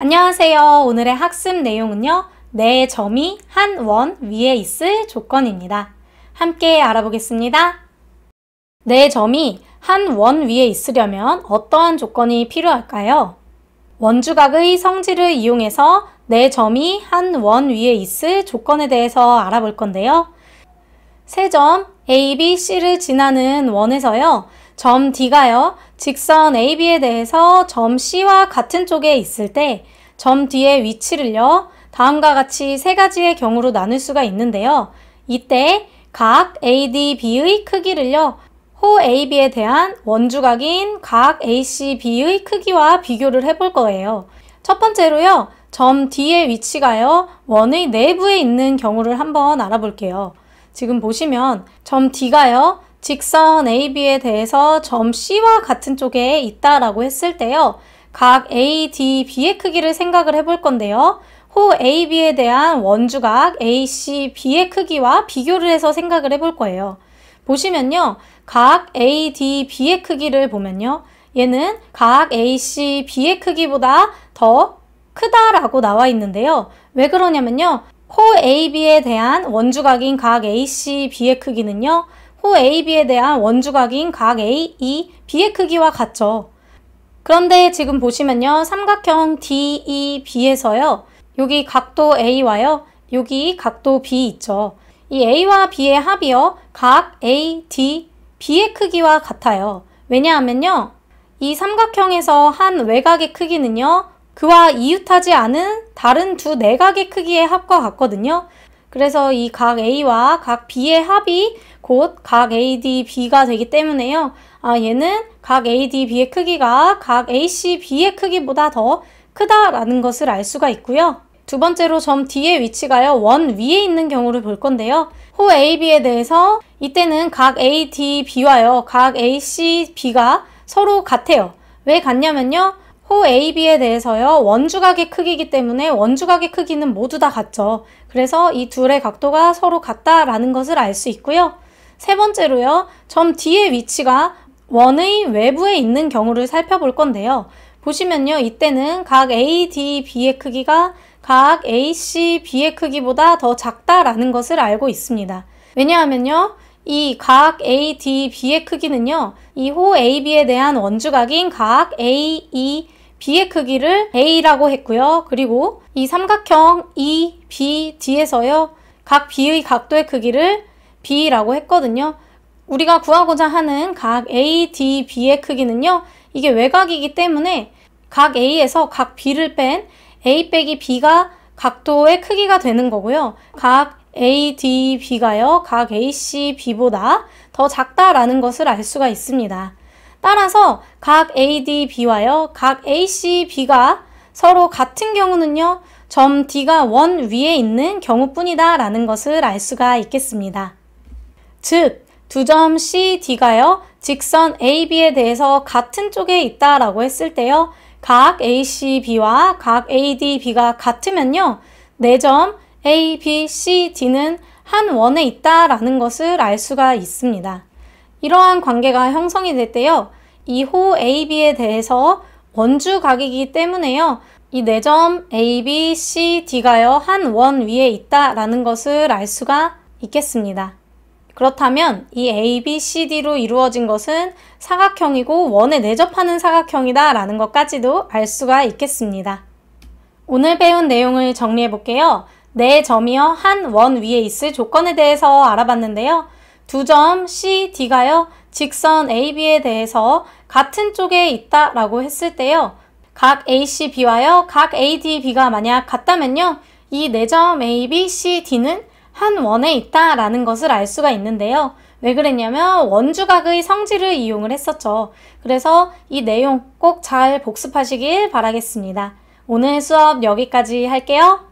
안녕하세요. 오늘의 학습 내용은요. 내 점이 한 원 위에 있을 조건입니다. 함께 알아보겠습니다. 내 점이 한 원 위에 있으려면 어떠한 조건이 필요할까요? 원주각의 성질을 이용해서 내 점이 한 원 위에 있을 조건에 대해서 알아볼 건데요. 세 점 A, B, C를 지나는 원에서요. 점 D가요. 직선 AB에 대해서 점 C와 같은 쪽에 있을 때 점 D의 위치를요. 다음과 같이 세 가지의 경우로 나눌 수가 있는데요. 이때 각 ADB의 크기를요. 호 AB에 대한 원주각인 각 ACB의 크기와 비교를 해볼 거예요. 첫 번째로요. 점 D의 위치가요. 원의 내부에 있는 경우를 한번 알아볼게요. 지금 보시면 점 D가요. 직선 AB에 대해서 점 C와 같은 쪽에 있다라고 했을 때요. 각 A, D, B의 크기를 생각을 해볼 건데요. 호 AB에 대한 원주각 AC, B의 크기와 비교를 해서 생각을 해볼 거예요. 보시면요. 각 A, D, B의 크기를 보면요. 얘는 각 AC, B의 크기보다 더 크다라고 나와 있는데요. 왜 그러냐면요. 호 AB에 대한 원주각인 각 AC, B의 크기는요. 호 AB에 대한 원주각인 각 A, E, B의 크기와 같죠. 그런데 지금 보시면요. 삼각형 D, E, B에서요. 여기 각도 A와요. 여기 각도 B 있죠. 이 A와 B의 합이요. 각 A, D, B의 크기와 같아요. 왜냐하면요. 이 삼각형에서 한 외각의 크기는요. 그와 이웃하지 않은 다른 두 내각의 크기의 합과 같거든요. 그래서 이 각 A와 각 B의 합이 곧 각 ADB가 되기 때문에요. 아, 얘는 각 ADB의 크기가 각 ACB의 크기보다 더 크다라는 것을 알 수가 있고요. 두 번째로 점 D의 위치가요. 원 위에 있는 경우를 볼 건데요. 호 AB에 대해서 이때는 각 ADB와요. 각 ACB가 서로 같아요. 왜 같냐면요. 호 AB에 대해서요. 원주각의 크기이기 때문에 원주각의 크기는 모두 다 같죠. 그래서 이 둘의 각도가 서로 같다라는 것을 알 수 있고요. 세 번째로요. 점 D의 위치가 원의 외부에 있는 경우를 살펴볼 건데요. 보시면요. 이때는 각 A, D, B의 크기가 각 A, C, B의 크기보다 더 작다라는 것을 알고 있습니다. 왜냐하면요. 이 각 A, D, B의 크기는요. 이 호 AB에 대한 원주각인 각 A, E, B의 크기를 A라고 했고요. 그리고 이 삼각형 EBD에서요. 각 B의 각도의 크기를 B라고 했거든요. 우리가 구하고자 하는 각 ADB의 크기는요. 이게 외곽이기 때문에 각 A에서 각 B를 뺀 A 빼기 B가 각도의 크기가 되는 거고요. 각 ADB가요. 각 ACB보다 더 작다라는 것을 알 수가 있습니다. 따라서 각 AD, B와요. 각 AC, B가 서로 같은 경우는요. 점 D가 원 위에 있는 경우뿐이다 라는 것을 알 수가 있겠습니다. 즉, 두 점 C, D가요. 직선 AB에 대해서 같은 쪽에 있다라고 했을 때요. 각 AC, B와 각 AD, B가 같으면요. 네 점 A, B, C, D는 한 원에 있다라는 것을 알 수가 있습니다. 이러한 관계가 형성이 될 때요. 2호 AB에 대해서 원주 각이기 때문에요. 이 내점 네 A, B, C, D가요. 한 원 위에 있다라는 것을 알 수가 있겠습니다. 그렇다면 이 A, B, C, D로 이루어진 것은 사각형이고 원에 내접하는 사각형이다 라는 것까지도 알 수가 있겠습니다. 오늘 배운 내용을 정리해 볼게요. 내 네 점이요. 한 원 위에 있을 조건에 대해서 알아봤는데요. 두점 C, D가요. 직선 AB에 대해서 같은 쪽에 있다라고 했을 때요. 각 ACB와요. 각 ADB가 만약 같다면요. 이 네 점 A, B, C, D는 한 원에 있다라는 것을 알 수가 있는데요. 왜 그랬냐면 원주각의 성질을 이용을 했었죠. 그래서 이 내용 꼭 잘 복습하시길 바라겠습니다. 오늘 수업 여기까지 할게요.